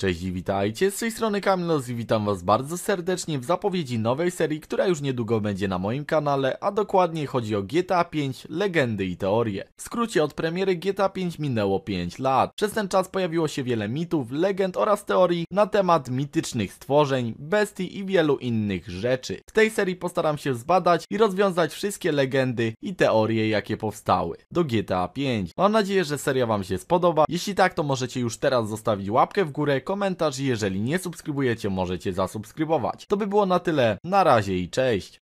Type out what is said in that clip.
Cześć i witajcie, z tej strony Kamilos i witam was bardzo serdecznie w zapowiedzi nowej serii, która już niedługo będzie na moim kanale, a dokładnie chodzi o GTA V, legendy i teorie. W skrócie od premiery GTA V minęło 5 lat. Przez ten czas pojawiło się wiele mitów, legend oraz teorii na temat mitycznych stworzeń, bestii i wielu innych rzeczy. W tej serii postaram się zbadać i rozwiązać wszystkie legendy i teorie jakie powstały do GTA V. Mam nadzieję, że seria wam się spodoba, jeśli tak to możecie już teraz zostawić łapkę w górę, komentarz i jeżeli nie subskrybujecie, możecie zasubskrybować. To by było na tyle. Na razie i cześć!